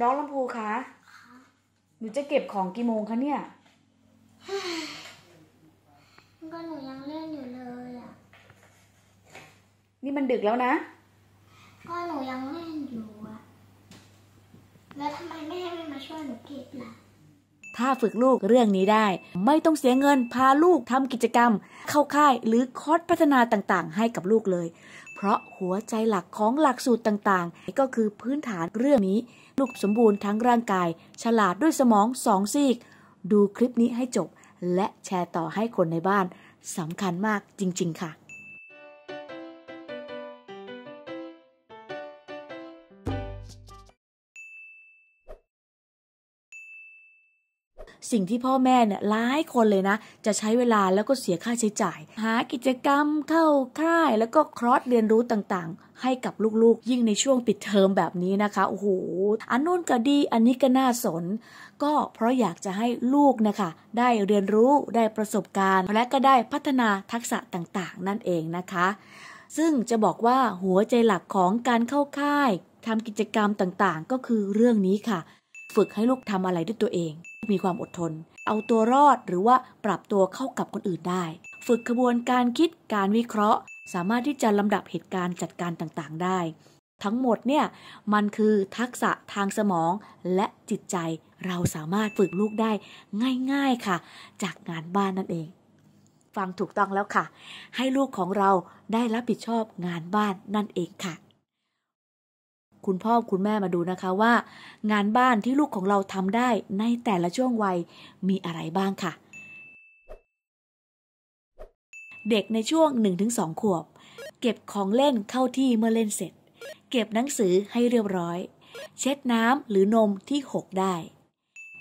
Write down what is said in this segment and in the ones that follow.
น้องลำพูคะ หนูจะเก็บของกี่โมงคะเนี่ย ก็หนูยังเล่นอยู่เลยอ่ะ นี่มันดึกแล้วนะ ก็หนูยังเล่นอยู่อ่ะแล้วทำไมแม่ไม่มาช่วยหนูเก็บล่ะถ้าฝึกลูกเรื่องนี้ได้ ไม่ต้องเสียเงินพาลูกทำกิจกรรม เข้าค่ายหรือคอร์สพัฒนาต่างๆ ให้กับลูกเลย เพราะหัวใจหลักของหลักสูตรต่างๆ ก็คือพื้นฐานเรื่องนี้ ลูกสมบูรณ์ทั้งร่างกาย ฉลาดด้วยสมองสองซีก ดูคลิปนี้ให้จบ และแชร์ต่อให้คนในบ้านสำคัญมากจริง ๆ ค่ะสิ่งที่พ่อแม่เนี่ยหลายคนเลยนะ จะใช้เวลาแล้วก็เสียค่าใช้จ่าย หากิจกรรมเข้าค่ายแล้วก็ครอสเรียนรู้ต่างๆ ให้กับลูกๆ ยิ่งในช่วงปิดเทอมแบบนี้นะคะ โอ้โห อันนู้นก็ดี อันนี้ก็น่าสน ก็เพราะอยากจะให้ลูกนะคะ ได้เรียนรู้ ได้ประสบการณ์ และก็ได้พัฒนาทักษะต่างๆ นั่นเองนะคะ ซึ่งจะบอกว่าหัวใจหลักของการเข้าค่ายทำกิจกรรมต่าง ๆ ก็คือเรื่องนี้ค่ะ ฝึกให้ลูกทำอะไรด้วยตัวเองมีความอดทน เอาตัวรอดหรือว่าปรับตัวเข้ากับคนอื่นได้ ฝึกกระบวนการคิดการวิเคราะห์ สามารถที่จะลำดับเหตุการณ์จัดการต่างๆ ได้ ทั้งหมดเนี่ยมันคือทักษะทางสมองและจิตใจ เราสามารถฝึกลูกได้ง่าย ๆค่ะ จากงานบ้านนั่นเอง ฟังถูกต้องแล้วค่ะให้ลูกของเราได้รับผิดชอบงานบ้านนั่นเองค่ะคุณพ่อคุณแม่มาดูนะคะว่า งานบ้านที่ลูกของเราทำได้ในแต่ละช่วงวัยมีอะไรบ้างค่ะ เด็กในช่วง 1-2 ขวบ เก็บของเล่นเข้าที่เมื่อเล่นเสร็จ เก็บหนังสือให้เรียบร้อย เช็ดน้ำหรือนมที่หกได้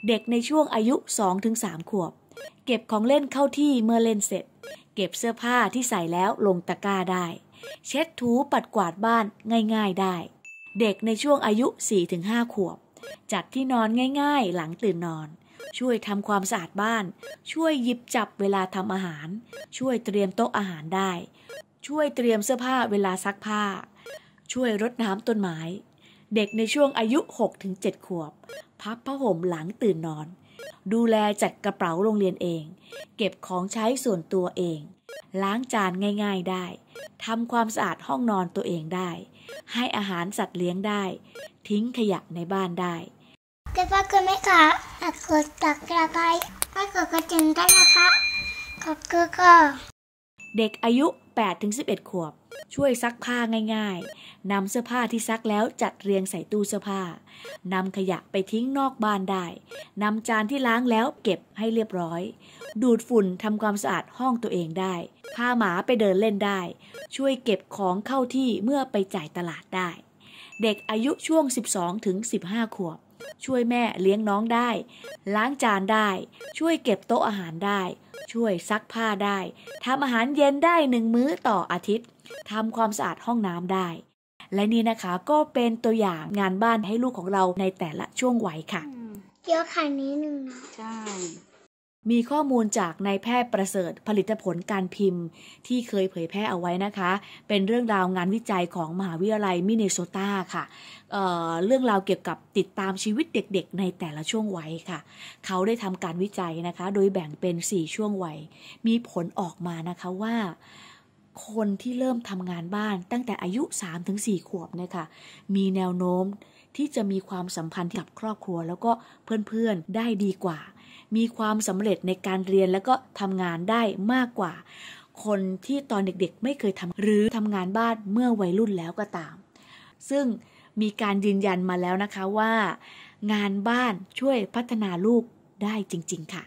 เด็กในช่วงอายุ2-3ขวบ เก็บของเล่นเข้าที่เมื่อเล่นเสร็จ เก็บเสื้อผ้าที่ใส่แล้วลงตะกร้าได้ เช็ดถูปัดกวาดบ้านง่าย ๆ ได้เด็กในช่วงอายุ 4-5 ขวบ จัดที่นอนง่ายๆ หลังตื่นนอน ช่วยทำความสะอาดบ้าน ช่วยหยิบจับเวลาทำอาหาร ช่วยเตรียมโต๊ะอาหารได้ ช่วยเตรียมเสื้อผ้าเวลาซักผ้า ช่วยรดน้ำต้นไม้ เด็กในช่วงอายุ 6-7 ขวบ พับผ้าห่มหลังตื่นนอน ดูแลจัดกระเป๋าโรงเรียนเอง เก็บของใช้ส่วนตัวเองล้างจานง่ายๆได้ ทำความสะอาดห้องนอนตัวเองได้ ให้อาหารสัตว์เลี้ยงได้ ทิ้งขยะในบ้านได้ เก็บวาคุณไหมคะหากกดตักกระไปถ้ากดกระจินได้นะคะ ขอบคุณค่ะ เด็กอายุ 8-11 ขวบช่วยซักผ้าง่ายๆ นำเสื้อผ้าที่ซักแล้วจัดเรียงใส่ตู้เสื้อผ้า นำขยะไปทิ้งนอกบ้านได้ นำจานที่ล้างแล้วเก็บให้เรียบร้อย ดูดฝุ่นทำความสะอาดห้องตัวเองได้ พาหมาไปเดินเล่นได้ ช่วยเก็บของเข้าที่เมื่อไปจ่ายตลาดได้ เด็กอายุช่วง 12 ถึง 15 ขวบช่วยแม่เลี้ยงน้องได้ ล้างจานได้ ช่วยเก็บโต๊ะอาหารได้ ช่วยซักผ้าได้ทำอาหารเย็นได้หนึ่งมื้อต่ออาทิตย์ทำความสะอาดห้องน้ำได้ และนี่นะคะก็เป็นตัวอย่างงานบ้านให้ลูกของเราในแต่ละช่วงวัยค่ะเยอะขนาดนี้หนึ่งนะใช่มีข้อมูลจากนายแพทย์ประเสริฐ ผลิตผลการพิมพ์ที่เคยเผยแพร่เอาไว้นะคะ เป็นเรื่องราวงานวิจัยของมหาวิทยาลัยมินนิโซตาค่ะเเรื่องราวเกี่ยวกับติดตามชีวิตเด็กๆในแต่ละช่วงวัยค่ะ เขาได้ทำการวิจัยนะคะโดยแบ่งเป็น 4 ช่วงวัยมีผลออกมานะคะว่าคนที่เริ่มทำงานบ้านตั้งแต่อายุ 3-4 ขวบเนี่ยค่ะมีแนวโน้มที่จะมีความสัมพันธ์กับครอบครัวแล้วก็เพื่อนๆได้ดีกว่ามีความสำเร็จในการเรียนแล้วก็ทำงานได้มากกว่า คนที่ตอนเด็กๆไม่เคยทำหรือทำงานบ้านเมื่อวัยรุ่นแล้วก็ตาม ซึ่งมีการยืนยันมาแล้วนะคะว่า งานบ้านช่วยพัฒนาลูกได้จริงๆค่ะ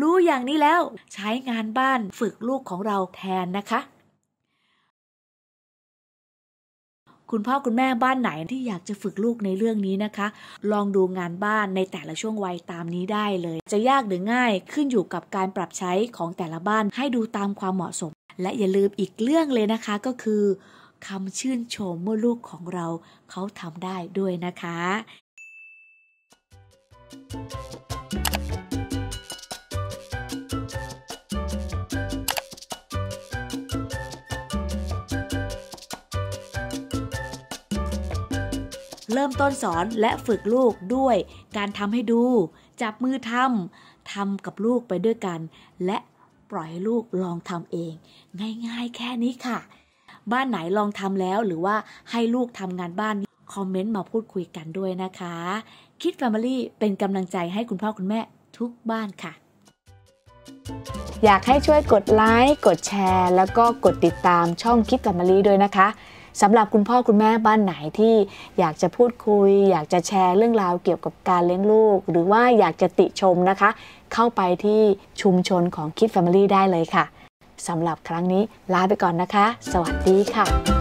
รู้อย่างนี้แล้วใช้งานบ้านฝึกลูกของเราแทนนะคะคุณพ่อคุณแม่บ้านไหนที่อยากจะฝึกลูกในเรื่องนี้นะคะ ลองดูงานบ้านในแต่ละช่วงวัยตามนี้ได้เลย จะยากหรือง่ายขึ้นอยู่กับการปรับใช้ของแต่ละบ้านให้ดูตามความเหมาะสม และอย่าลืมอีกเรื่องเลยนะคะก็คือคำชื่นชมเมื่อลูกของเราเขาทำได้ด้วยนะคะ thank you เริ่มต้นสอนและฝึกลูกด้วยการทำให้ดู จับมือทำทำกับลูกไปด้วยกัน และปล่อยให้ลูกลองทำเอง ง่ายๆ แค่นี้ค่ะ บ้านไหนลองทำแล้วหรือว่าให้ลูกทำงานบ้าน คอมเมนต์มาพูดคุยกันด้วยนะคะ คิด Family เป็นกำลังใจให้คุณพ่อคุณแม่ทุกบ้านค่ะ อยากให้ช่วยกดไลค์ กดแชร์ แล้วก็กดติดตามช่องคิด Family ด้วยนะคะสำหรับคุณพ่อคุณแม่บ้านไหนที่อยากจะพูดคุย อยากจะแชร์เรื่องราวเกี่ยวกับการเลี้ยงลูก หรือว่าอยากจะติชมนะคะ เข้าไปที่ชุมชนของคิดแฟมิลี่ได้เลยค่ะ สำหรับครั้งนี้ลาไปก่อนนะคะ สวัสดีค่ะ